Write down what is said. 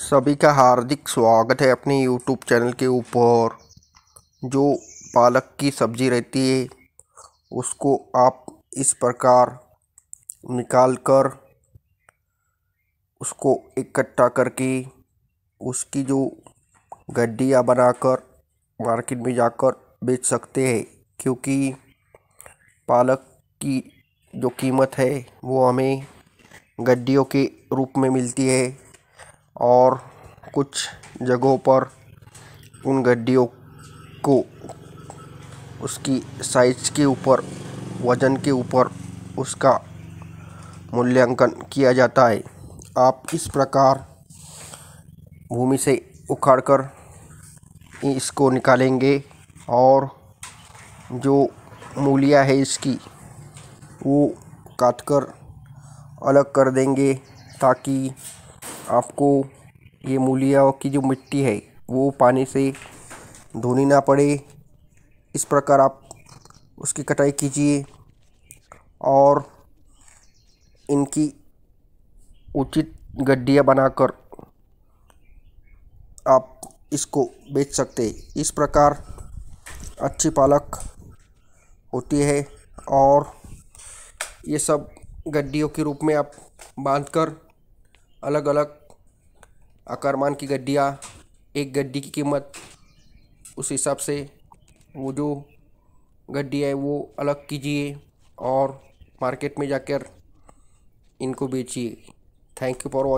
सभी का हार्दिक स्वागत है अपने यूट्यूब चैनल के ऊपर जो पालक की सब्ज़ी रहती है उसको आप इस प्रकार निकाल कर उसको इकट्ठा करके उसकी जो गड्डियाँ बनाकर मार्केट में जाकर बेच सकते हैं क्योंकि पालक की जो कीमत है वो हमें गड्डियों के रूप में मिलती है और कुछ जगहों पर उन गड्डियों को उसकी साइज़ के ऊपर वज़न के ऊपर उसका मूल्यांकन किया जाता है आप इस प्रकार भूमि से उखाड़कर इसको निकालेंगे और जो मूलिया है इसकी वो काट कर अलग कर देंगे ताकि आपको ये मूलिया की जो मिट्टी है वो पानी से धोनी ना पड़े इस प्रकार आप उसकी कटाई कीजिए और इनकी उचित गड्डियाँ बनाकर आप इसको बेच सकते इस प्रकार अच्छी पालक होती है और ये सब गड्डियों के रूप में आप बांधकर अलग अलग अकरमान की गड्डियाँ एक गड्डी की कीमत उस हिसाब से वो जो गड्डी है वो अलग कीजिए और मार्केट में जाकर इनको बेचिए थैंक यू फॉर वॉच